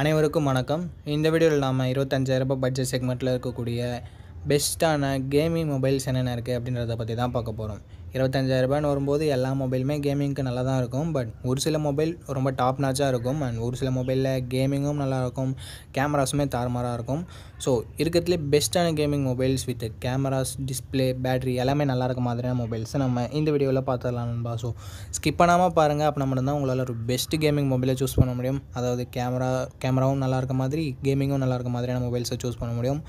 அனைவருக்கும் வணக்கம் இந்த வீடியோவில் நாம் ரூபாய் பட்ஜெட் செக்மெண்ட்டில் இருக்கக்கூடிய பெஸ்ட்டான கேமிங் மொபைல்ஸ் என்னென்ன இருக்குது அப்படின்றத பற்றி தான் பார்க்க போகிறோம் இருபத்தஞ்சாயிரரூபான்னு வரும்போது எல்லா மொபைலுமே கேமிங்க்கு நல்லா தான் இருக்கும் பட் ஒரு சில மொபைல் ரொம்ப டாப் நாச்சாக இருக்கும் அண்ட் ஒரு சில மொபைலில் கேமிங்கும் நல்லாயிருக்கும் கேமராஸுமே தாறுமாறாக இருக்கும் ஸோ இருக்கிறதுலேயே பெஸ்ட்டான gaming mobiles with cameras display battery எல்லாமே நல்லா இருக்க மாதிரியான மொபைல்ஸை நம்ம இந்த வீடியோவில் பார்த்துடலாம்பா ஸோ ஸ்கிப் பண்ணாமல் பாருங்கள் அப்போ மட்டும்தான் உங்களால் ஒரு பெஸ்ட்டு கேமிங் மொபைலை சூஸ் பண்ண முடியும் அதாவது கேமரா கேமராவும் நல்லா இருக்க மாதிரி கேமிங்கும் நல்லா இருக்க மாதிரியான மொபைல்ஸை சூஸ் பண்ண முடியும்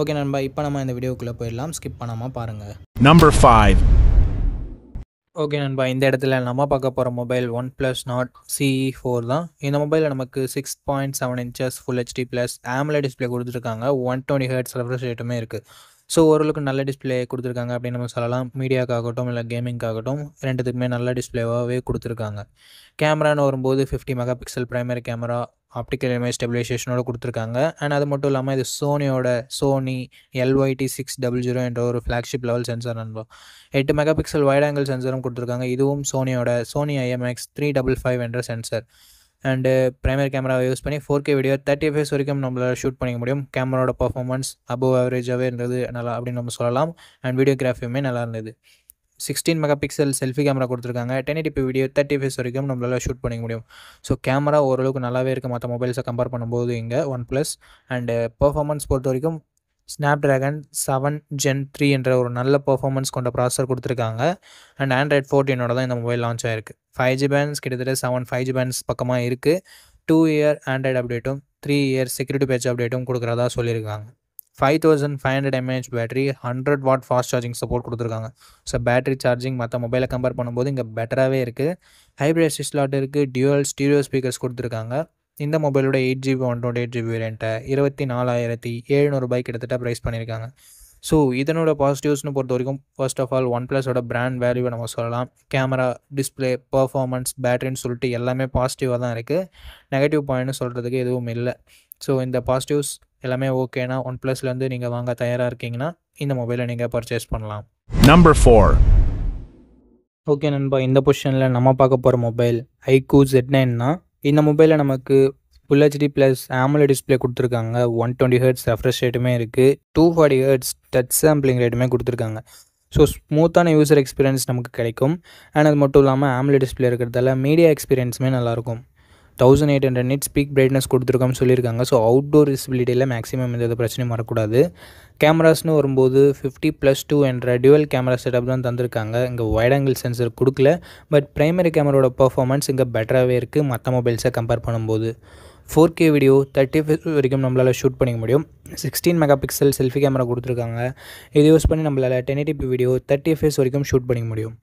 ஓகே நண்பா இப்போ நம்ம இந்த வீடியோக்குள்ளே போயிடலாம் ஸ்கிப் பண்ணாமல் பாருங்கள் நம்பர் ஃபைவ் ஓகே நண்பா இந்த இடத்துல நம்ம பார்க்க போகிற mobile OnePlus Nord C four தான் இந்த மொபைலில் நமக்கு six point seven inches full HD plus AMOLED display கொடுத்துருக்காங்க ஒன் டுவெண்ட்டி ஹெட்ஸ் செலப்ரேஷன் ரேட்டுமே இருக்குது ஸோ ஓரளவுக்கு நல்ல டிஸ்பிளே கொடுத்துருக்காங்க அப்படின்னு நம்ம சொல்லலாம் மீடியாக்காகட்டும் இல்லை கேமிங்காகட்டும் ரெண்டுத்துக்குமே நல்ல டிஸ்பிளேவாகவே கொடுத்துருக்காங்க கேமரான்னு வரும்போது fifty megapixel primary camera optical image ஸ்டெபிலைசேஷனோட கொடுத்துருக்காங்க அண்ட் அது மட்டும் இல்லாமல் இது சோனியோட Sony LYT six double zero என்ற ஒரு ஃப்ளாக்ஷிப் லெவல் சென்சர் நண்போம் எட்டு மெகா பிக்சல் வைட் ஆங்கிள் சென்சரும் கொடுத்துருக்காங்க இதுவும் சோனியோட Sony IMX three double five என்ற சென்சர் அண்டு ப்ரைமரி கேமராவை யூஸ் பண்ணி four K video thirty fps வரைக்கும் நம்மளால் ஷூட் பண்ணிக்க முடியும் கேமராவோட பர்ஃபார்மன்ஸ் அபோவ் ஆவரேஜாகவே இருந்தது நல்லா அப்படின்னு நம்ம சொல்லலாம் அண்ட் வீடியோகிராஃபியுமே நல்லா இருந்தது sixteen mega pixel selfie camera கொடுத்துருக்காங்க ten eighty video thirty fps வரைக்கும் நம்மளால் ஷூட் பண்ணிக்க முடியும் ஸோ கேமரா ஓரளவுக்கு நல்லாவே இருக்குது மற்ற மொபைல்ஸை கம்பேர் பண்ணும்போது இங்கே ஒன் ப்ளஸ் அண்டு பர்ஃபார்மன்ஸ் பொறுத்த வரைக்கும் ஸ்னாப்ட்ராகன் செவன் ஜென் த்ரீ என்ற ஒரு நல்ல பர்ஃபார்மன்ஸ் கொண்ட ப்ராசஸர் கொடுத்துருக்காங்க அண்ட் ஆண்ட்ராய்ட் ஃபோர்டீனோட தான் இந்த மொபைல் லான்ச் ஆயிருக்கு ஃபைவ் ஜி பேண்ட்ஸ் கிட்டத்தட்ட செவன் ஃபைவ் ஜி பேண்ட்ஸ் பக்கமாக இருக்குது டூ இயர் ஆண்ட்ராய்டு அப்டேட்டும் த்ரீ இயர் செக்யூரிட்டி பேட்ச் அப்டேட்டும் கொடுக்குறதா சொல்லியிருக்காங்க five thousand five hundred mAh battery hundred watt fast charging support கொடுத்துருக்காங்க ஸோ பேட்டரி சார்ஜிங் மற்ற மொபைலை கம்பேர் பண்ணும்போது இங்கே பெட்டராகவே இருக்குது ஹைப்ரிட் ஸ்லாட் இருக்குது டியூவல் ஸ்டீரியோ ஸ்பீக்கர்ஸ் கொடுத்துருக்காங்க இந்த மொபைலோட eight GB one twenty eight GB வேரியண்ட்டை இருபத்தி நாலாயிரத்தி எழுநூறுபாய் கிட்டத்தட்ட ப்ரைஸ் பண்ணியிருக்காங்க ஸோ இதனோட பாசிட்டிவ்ஸ்னு பொறுத்த வரைக்கும் ஃபர்ஸ்ட் ஆஃப் ஆல் ஒன் ப்ளஸோட பிராண்ட் வேல்யூவை நம்ம சொல்லலாம் கேமரா டிஸ்பிளே பர்ஃபார்மன்ஸ் பேட்டரின்னு சொல்லிட்டு எல்லாமே பாசிட்டிவாக தான் இருக்குது நெகட்டிவ் பாயிண்ட்னு சொல்கிறதுக்கு எதுவும் இல்லை ஸோ இந்த பாசிட்டிவ்ஸ் எல்லாமே ஓகேனா ஒன் ப்ளஸ்லேருந்து நீங்கள் வாங்க தயாராக இருக்கீங்கன்னா இந்த மொபைலை நீங்கள் பர்ச்சேஸ் பண்ணலாம் நம்பர் ஃபோர் ஓகே நண்பா இந்த பொசிஷனில் நம்ம பார்க்க போகிற மொபைல் ஐக்கூ ஜெட் நைன்னா இந்த மொபைலில் நமக்கு full HD plus AMOLED display கொடுத்துருக்காங்க ஒன் டுவெண்ட்டி ஹெர்ட்ஸ் ரெஃப்ரெஷ் ரேட்டுமே இருக்குது two forty hertz touch sampling ரேட்டுமே கொடுத்துருக்காங்க ஸோ ஸ்மூத்தான யூசர் எக்ஸ்பீரியன்ஸ் நமக்கு கிடைக்கும் அண்ட் அது மட்டும் இல்லாமல் ஆம்ல டிஸ்பிளே இருக்கிறதால மீடியா எக்ஸ்பீரியன்ஸுமே நல்லாயிருக்கும் thousand eight hundred nit peak brightness கொடுத்துருக்கோம்னு சொல்லியிருக்காங்க ஸோ அவுட்டோர் விசிபிலிட்டியில் மேக்ஸிமம் எந்த பிரச்சனையும் வரக்கூடாது கேமராஸ்னு வரும்போது ஃபிஃப்டி ப்ளஸ் டூ என்ற டியூவல் கேமரா செட்டப் தான் தந்திருக்காங்க இங்கே வைட் ஆங்கிள் சென்சர் கொடுக்கல பட் ப்ரைமரி கேமராவோட பர்ஃபார்மன்ஸ் இங்கே பெட்டராகவே இருக்குது மற்ற மொபைல்ஸை கம்பேர் பண்ணும்போது ஃபோர் கே வீடியோ தேர்ட்டி வரைக்கும் நம்மளால் ஷூட் பண்ணிக்க முடியும் sixteen mega pixel selfie camera கொடுத்துருக்காங்க இது யூஸ் பண்ணி நம்மளால் ten eighty video thirty fps வரைக்கும் ஷூட் பண்ணிக்க முடியும்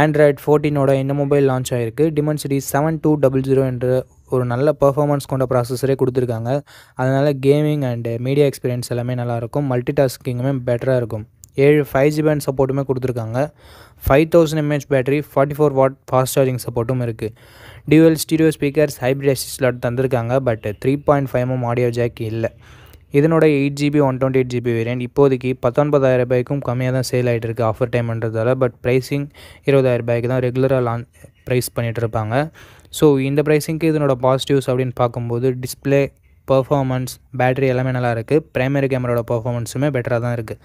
ஆண்ட்ராய்ட் ஃபோர்டீனோட இந்த மொபைல் லான்ச் ஆயிருக்கு சிடி செவன் டூ டபுள் ஜீரோ என்ற ஒரு நல்ல பர்ஃபார்மன்ஸ் கொண்ட ப்ராசஸரே கொடுத்துருக்காங்க அதனால் கேமிங் அண்டு மீடியா எக்ஸ்பீரியன்ஸ் எல்லாமே நல்லாயிருக்கும் மல்டி டாஸ்கிங்குமே பெட்டராக இருக்கும் ஏழு ஃபைவ் ஜி பேண்ட் சப்போர்ட்டுமே கொடுத்துருக்காங்க five thousand mAh battery forty four watt fast charging சப்போர்ட்டும் இருக்குது டியூவல் ஸ்டீரியோ ஸ்பீக்கர்ஸ் ஹைப்ரிட் அசிஸ்லாட் தந்திருக்காங்க but three point five M audio jack இல்லை இதனோட eight GB one twenty eight GB variant இப்போதைக்கு பத்தொன்பதாயிரம் ரூபாய்க்கும் கம்மியாக தான் சேல் ஆகிட்டு இருக்குது ஆஃபர் டைம்ன்றதால பட் ப்ரைஸிங் இருபதாயிரம் ரூபாய்க்கு தான் ரெகுலராக லான் ப்ரைஸ் பண்ணிகிட்ருப்பாங்க ஸோ இந்த ப்ரைஸிங்க்கு இதனோட பாசிட்டிவ்ஸ் அப்படின்னு பார்க்கும்போது டிஸ்பிளே பர்ஃபார்மன்ஸ் பேட்டரி எல்லாமே நல்லா இருக்குது ப்ரைமரி கேமராவோட பர்ஃபார்மன்ஸுமே பெட்டராக தான் இருக்குது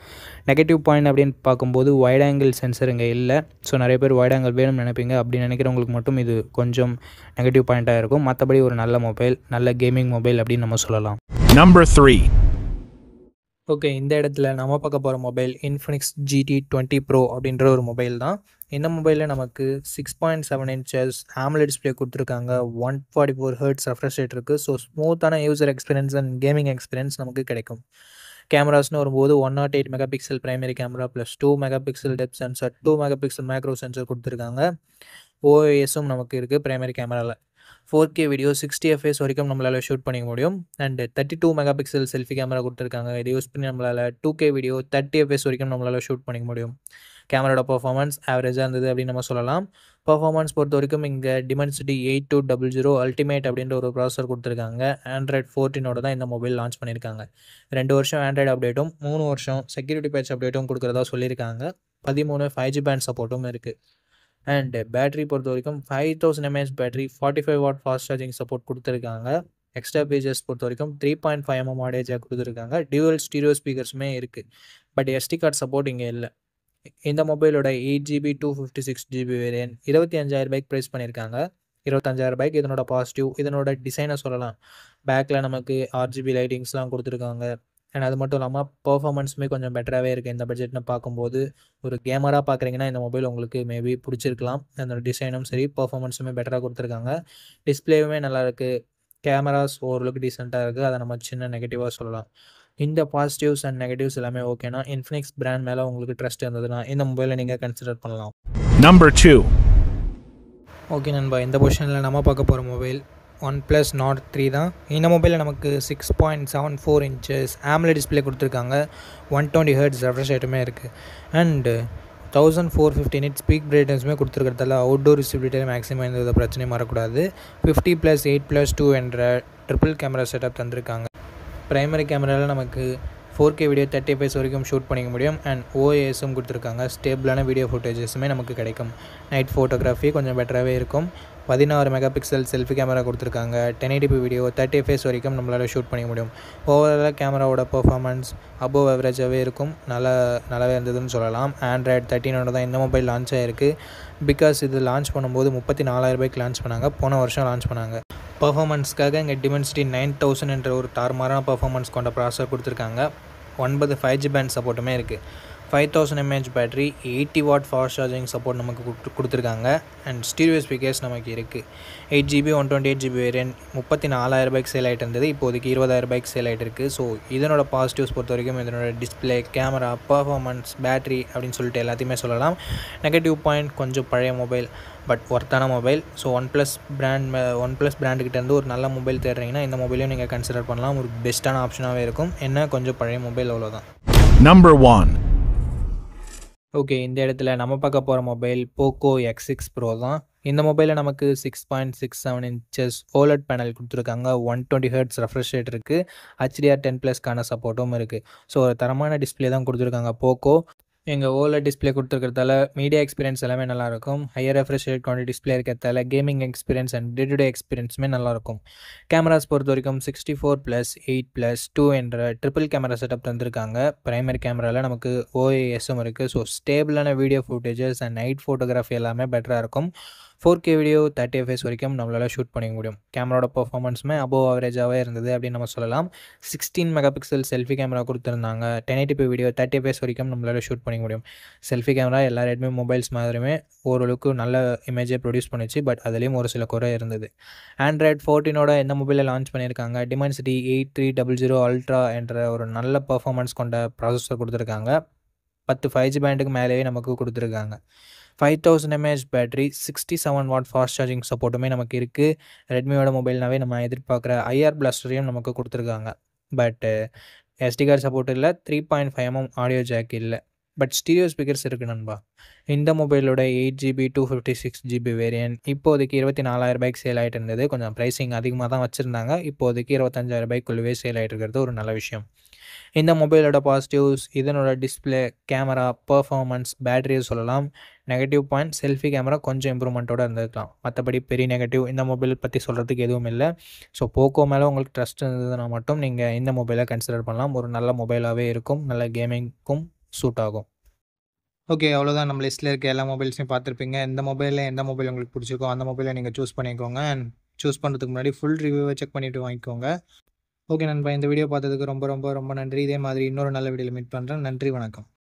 நெகட்டிவ் பாயிண்ட் அப்படின்னு பார்க்கும்போது வைட் ஆங்கிள் சென்சர் இங்கே இல்லை ஸோ நிறைய பேர் வைட் ஆங்கிள் வேணும்னு நினைப்பீங்க அப்படின்னு நினைக்கிறவங்களுக்கு மட்டும் இது கொஞ்சம் நெகட்டிவ் பாயிண்ட்டாக இருக்கும் மற்றபடி ஒரு நல்ல மொபைல் நல்ல கேமிங் மொபைல் அப்படின்னு நம்ம சொல்லலாம் நம்பர் த்ரீ ஓகே இந்த இடத்துல நம்ம பார்க்க போகிற mobile Infinix GT twenty Pro அப்படின்ற ஒரு மொபைல் தான் இந்த மொபைலில் நமக்கு six point seven inches AMOLED display கொடுத்துருக்காங்க one forty four hertz refresh rate இருக்குது ஸோ ஸ்மூத்தான user experience and gaming experience நமக்கு கிடைக்கும் கேமராஸ்னு வரும்போது one nought eight megapixel primary camera plus two megapixel depth sensor two megapixel macro sensor கொடுத்துருக்காங்க ஓஎஸும் நமக்கு இருக்குது பிரைமரி கேமராவில் four K video sixty FS வரைக்கும் நம்மளால் ஷூட் பண்ணிக்க முடியும் and thirty two mega pixel selfie camera கொடுத்துருக்காங்க இதை யூஸ் பண்ணி நம்மளால் two K video thirty fps வரைக்கும் நம்மளால் ஷூட் பண்ணிக்க முடியும் கேமராட பர்ஃபார்மன்ஸ் ஆவரேஜாக இருந்தது அப்படின்னு நம்ம சொல்லலாம் பர்ஃபார்மன்ஸ் பொறுத்த வரைக்கும் இங்கே Dimensity eight two double zero ultimate அப்படின்ற ஒரு ப்ராசர் கொடுத்துருக்காங்க ஆண்ட்ராய்ட் ஃபோர்டினோட தான் இந்த மொபைல் லான்ச் பண்ணியிருக்காங்க ரெண்டு வருஷம் ஆண்ட்ராய்டு அப்டேட்டும் மூணு வருஷம் செக்யூரிட்டி பேட்ச் அப்டேட்டும் கொடுக்குறதா சொல்லியிருக்காங்க பதிமூணு ஃபைவ் ஜி பேண்ட் சப்போர்ட்டும் இருக்குது அண்ட் பேட்டரி பொறுத்த வரைக்கும் five thousand mAh battery forty five watt fast charging support கொடுத்துருக்காங்க எக்ஸ்ட்ரா பேஜஸ் பொறுத்த வரைக்கும் த்ரீ பாயிண்ட் ஃபைவ் எம்எம் ஆடேஜாக கொடுத்துருக்காங்க டியூவல் ஸ்டீரியோ ஸ்பீக்கர்ஸுமே இருக்குது பட் எஸ்டி கார்டு சப்போர்ட் இங்கே இல்லை இந்த மொபைலோட eight GB two fifty six GB variant இருபத்தி அஞ்சாயிரம் பைக் ப்ரைஸ் பண்ணியிருக்காங்க இருபத்தஞ்சாயிரம் ரூபாய்க்கு இதனோட பாசிட்டிவ் இதனோட டிசைனை சொல்லலாம் பேக்கில் நமக்கு ஆர்ஜிபி லைட்டிங்ஸ்லாம் கொடுத்துருக்காங்க அண்ட் அது மட்டும் இல்லாமல் பர்ஃபார்மன்ஸுமே கொஞ்சம் பெட்டராகவே இருக்குது இந்த பட்ஜெட்னு பார்க்கும்போது ஒரு கேமராக பார்க்குறீங்கன்னா இந்த மொபைல் உங்களுக்கு மேபி பிடிச்சிருக்கலாம் அந்த டிசைனும் சரி பர்ஃபார்மன்ஸுமே பெட்டராக கொடுத்துருக்காங்க டிஸ்பிளேவுமே நல்லாயிருக்கு கேமராஸ் ஓரளவுக்கு டீசெண்டாக இருக்குது அதை நம்ம சின்ன நெகட்டிவாக சொல்லலாம் இந்த பாசிட்டிவ்ஸ் அண்ட் நெகட்டிவ்ஸ் எல்லாமே ஓகேனா இன்ஃபினிக்ஸ் பிராண்ட் மேலே உங்களுக்கு ட்ரஸ்ட் இருந்ததுன்னா இந்த மொபைலை நீங்கள் கன்சிடர் பண்ணலாம் நம்பர் டூ ஓகே நண்பா இந்த பொசிஷனில் நம்ம பார்க்க போகிற mobile OnePlus Nord three தான் இந்த மொபைலில் நமக்கு six point seven four inches AMOLED display கொடுத்துருக்காங்க ஒன் டுவெண்ட்டி ஹர்ட்ஸ் ரெஃப்ரெஷ் ஐட்டமே இருக்குது and thousand four fifty nit peak பிரேட்டன்ஸுமே கொடுத்துருக்கிறதால அவுட்டோர் விசிபிலிட்டியில் மேக்ஸிமம் எந்த பிரச்சனையும் வரக்கூடாது fifty plus eight plus two என்ற ட்ரிபிள் கேமரா செட்டப் தந்திருக்காங்க ப்ரைமரி கேமராவில் நமக்கு four K video thirty fps வரைக்கும் ஷூட் பண்ணிக்க முடியும் அண்ட் ஓஏஎஸும் கொடுத்துருக்காங்க ஸ்டேபிளான வீடியோ ஃபோட்டோஜஸுமே நமக்கு கிடைக்கும் நைட் ஃபோட்டோகிராஃபி கொஞ்சம் பெட்டராகவே இருக்கும் பதினாறு மெகா பிக்சல் செல்ஃபி கேமரா கொடுத்துருக்காங்க ten eighty P video thirty fps வரைக்கும் நம்மளால் ஷூட் பண்ணிக்க முடியும் ஓவராலாக கேமராவோட பர்ஃபார்மன்ஸ் அபோவ் அவரேஜாகவே இருக்கும் நல்லா நல்லாவே இருந்ததுன்னு சொல்லலாம் ஆண்ட்ராய்ட் தேர்ட்டினோட தான் இந்த மொபைல் லான்ச் ஆகிருக்கு பிகாஸ் இது லான்ச் பண்ணும்போது முப்பத்தி நாலாயிரம் ரூபாய்க்கு லான்ச் பண்ணாங்க போன வருஷம் லான்ச் பண்ணாங்க பர்ஃபார்மன்ஸ்க்காக இங்கே டிமென்சிட்டி நைன் தௌசண்ட் என்ற ஒரு தார்மாரான பர்ஃபார்மன்ஸ் கொண்ட ப்ராசர் கொடுத்துருக்காங்க ஒன்பது ஃபைவ் ஜி பேண்ட் சப்போர்ட்டுமே இருக்குது five thousand mAh battery eighty watt fast charging support நமக்கு கொடுத்துருக்காங்க அண்ட் ஸ்டீரியோ ஸ்பீக்கர்ஸ் நமக்கு இருக்குது eight GB one twenty eight GB variant முப்பத்தி நாலாயிரம் ரூபாய்க்கு சேல் ஆகிட்டு இருந்தது இப்போதைக்கு இருபதாயிரம் ரூபாய்க்கு சேல் ஆகிட்டு இருக்குது ஸோ இதனோட பாசிட்டிவ்ஸ் பொறுத்த வரைக்கும் இதனோட டிஸ்பிளே கேமரா பர்ஃபார்மன்ஸ் பேட்டரி அப்படின்னு சொல்லிட்டு எல்லாத்தையுமே சொல்லலாம் நெகட்டிவ் பாயிண்ட் கொஞ்சம் பழைய மொபைல் பட் ஒர்த்தான mobile so OnePlus brand OnePlus பிராண்டுக்கிட்டேருந்து ஒரு நல்ல மொபைல் தேடுறீங்கன்னா இந்த மொபைலையும் நீங்கள் கன்சிடர் பண்ணலாம் ஒரு பெஸ்ட்டான ஆப்ஷனாகவே இருக்கும் என்ன கொஞ்சம் பழைய மொபைல் அவ்வளோதான் நம்பர் ஒன் ஓகே இந்த இடத்துல நம்ம பார்க்க போகிற mobile Poco X six Pro தான் இந்த மொபைலில் நமக்கு six point six seven inches OLED panel கொடுத்துருக்காங்க one twenty hertz refresh rate இருக்குது ஹெச்டிஆர் டென் ப்ளஸ்க்கான சப்போர்ட்டும் இருக்குது ஸோ ஒரு தரமான டிஸ்பிளே தான் கொடுத்துருக்காங்க போக்கோ எங்கள் ஓலர் டிஸ்பிளே கொடுத்துருக்கிறதால மீடியா எக்ஸ்பீரியன்ஸ் எல்லாமே நல்லாயிருக்கும் ஹையர் ரெஃப்ரெஷ் ரேட் கொண்ட டிஸ்பிளே இருக்கிறதால gaming experience and day to day எக்ஸ்பீரியன்ஸுமே நல்லாயிருக்கும் கேமராஸ் பொறுத்த வரைக்கும் sixty four plus eight plus two என்ற ட்ரிபிள் கேமரா செட்டப் தந்திருக்காங்க ப்ரைமரி கேமராவில் நமக்கு ஓஏஎஸும் இருக்குது ஸோ ஸ்டேபிளான video footages and night photography எல்லாமே பெட்டராக இருக்கும் four K video thirty fps வரைக்கும் நம்மளால் ஷூட் பண்ணிக்க முடியும் கேமராட பர்ஃபார்மன்ஸுமே அபோவ் ஆவரேஜாகவே இருந்தது அப்படின்னு நம்ம சொல்லலாம் sixteen mega pixel selfie camera கொடுத்துருந்தாங்க ten eighty p video thirty fps வரைக்கும் நம்மளால் ஷூட் பண்ணிக்க முடியும் செல்ஃபி கேமரா எல்லா ரெட்மி மொபைல்ஸ் மாதிரியுமே ஓரளவுக்கு நல்ல இமேஜை ப்ரொடியூஸ் பண்ணிச்சு பட் அதுலேயும் ஒரு சில குறை இருந்தது ஆண்ட்ராய்ட் ஃபோர்டீனோட எந்த மொபைலில் லான்ச் பண்ணியிருக்காங்க city eight three double zero ultra என்ற ஒரு நல்ல பர்ஃபார்மன்ஸ் கொண்ட ப்ராசஸர் கொடுத்துருக்காங்க பத்து ஃபைவ் ஜி பேண்டுக்கு மேலேயே நமக்கு கொடுத்துருக்காங்க five thousand mAh battery sixty seven watt fast charging சப்போர்ட்டுமே நமக்கு இருக்குது ரெட்மியோட மொபைல்னாவே நம்ம எதிர்பார்க்குற ஐஆர் பிளாஸ்டரையும் நமக்கு கொடுத்துருக்காங்க பட்டு எஸ்டி கார்டு சப்போர்ட் இல்லை three point five mm audio jack இல்லை பட் ஸ்டீரியோ ஸ்பீக்கர்ஸ் இருக்குது நண்பா இந்த மொபைலோட eight GB two fifty six GB variant இப்போதைக்கு இருபத்தி நாலாயிரம் ரூபாய்க்கு சேல் ஆகிட்டு இருந்தது கொஞ்சம் ப்ரைஸிங் அதிகமாக தான் வச்சுருந்தாங்க இப்போதைக்கு இருபத்தஞ்சாயிரம் ரூபாய்க்குள்ளவே சேல் ஆகிட்டு இருக்கிறது ஒரு நல்ல விஷயம் இந்த மொபைலோட பாசிட்டிவ்ஸ் இதனோட டிஸ்பிளே கேமரா பர்ஃபார்மன்ஸ் பேட்டரியை சொல்லலாம் நெகட்டிவ் பாயிண்ட் செல்ஃபி கேமரா கொஞ்சம் இம்ப்ரூவ்மெண்ட்டோடு இருந்திருக்கலாம் மற்றபடி பெரிய நெகட்டிவ் இந்த மொபைல் பற்றி சொல்கிறதுக்கு எதுவும் இல்லை ஸோ போக்கோ மேலே உங்களுக்கு ட்ரஸ்ட் இருந்ததுன்னா மட்டும் நீங்கள் இந்த மொபைலை கன்சிடர் பண்ணலாம் ஒரு நல்ல மொபைலாகவே இருக்கும் நல்ல கேமிங்க்கும் சூட் ஆகும் ஓகே அவ்வளோதான் நம்ம லிஸ்ட்டில் இருக்க எல்லா மொபைல்ஸையும் பார்த்துருப்பீங்க எந்த மொபைலில் எந்த மொபைல் உங்களுக்கு பிடிச்சிருக்கோ அந்த மொபைலை நீங்கள் சூஸ் பண்ணிக்கோங்க அண்ட் சூஸ் பண்ணுறதுக்கு முன்னாடி ஃபுல் ரிவ்யூவை செக் பண்ணிவிட்டு வாங்கிக்கோங்க ஓகே நண்பா இந்த வீடியோ பார்த்ததுக்கு ரொம்ப ரொம்ப ரொம்ப நன்றி இதே மாதிரி இன்னொரு நல்ல வீடியோவில் மீட் பண்ணுறேன் நன்றி வணக்கம்